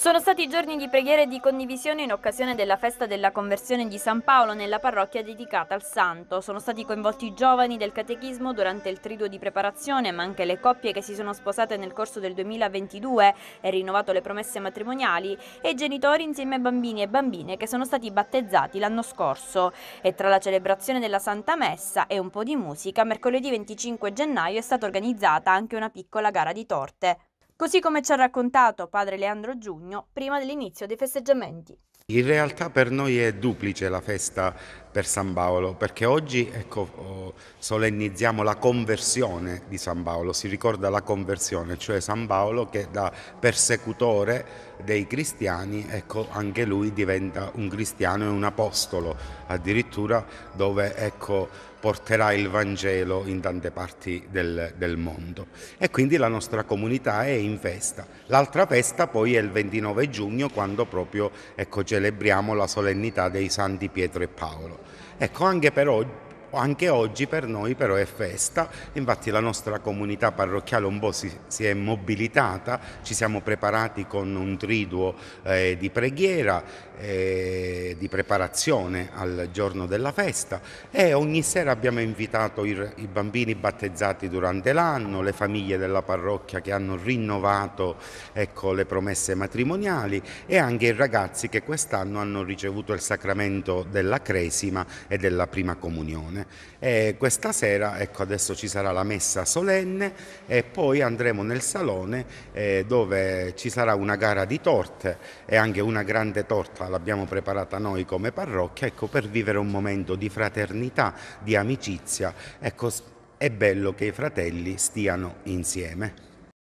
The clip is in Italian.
Sono stati giorni di preghiera e di condivisione in occasione della festa della conversione di San Paolo nella parrocchia dedicata al santo. Sono stati coinvolti i giovani del catechismo durante il triduo di preparazione, ma anche le coppie che si sono sposate nel corso del 2022 e rinnovato le promesse matrimoniali e i genitori insieme a bambini e bambine che sono stati battezzati l'anno scorso. E tra la celebrazione della Santa Messa e un po' di musica, mercoledì 25 gennaio è stata organizzata anche una piccola gara di torte così come ci ha raccontato padre Leandro Giugno prima dell'inizio dei festeggiamenti. In realtà per noi è duplice la festa per San Paolo, perché oggi ecco, oh, solennizziamo la conversione di San Paolo, si ricorda la conversione, cioè San Paolo che da persecutore dei cristiani, ecco, anche lui diventa un cristiano e un apostolo, addirittura dove ecco, porterà il Vangelo in tante parti del, del, mondo. E quindi la nostra comunità è in festa. L'altra festa poi è il 29 giugno, quando proprio ecco, celebriamo la solennità dei Santi Pietro e Paolo. Ecco, anche per oggi anche oggi per noi però è festa, infatti la nostra comunità parrocchiale un po' si, si è mobilitata, ci siamo preparati con un triduo eh, di preghiera, eh, di preparazione al giorno della festa e ogni sera abbiamo invitato i, i bambini battezzati durante l'anno, le famiglie della parrocchia che hanno rinnovato ecco, le promesse matrimoniali e anche i ragazzi che quest'anno hanno ricevuto il sacramento della cresima e della prima comunione italiane. Eh, e questa sera ecco, adesso ci sarà la messa solenne e poi andremo nel salone eh, dove ci sarà una gara di torte e anche una grande torta l'abbiamo preparata noi come parrocchia ecco, per vivere un momento di fraternità, di amicizia. Ecco, è bello che i fratelli stiano insieme.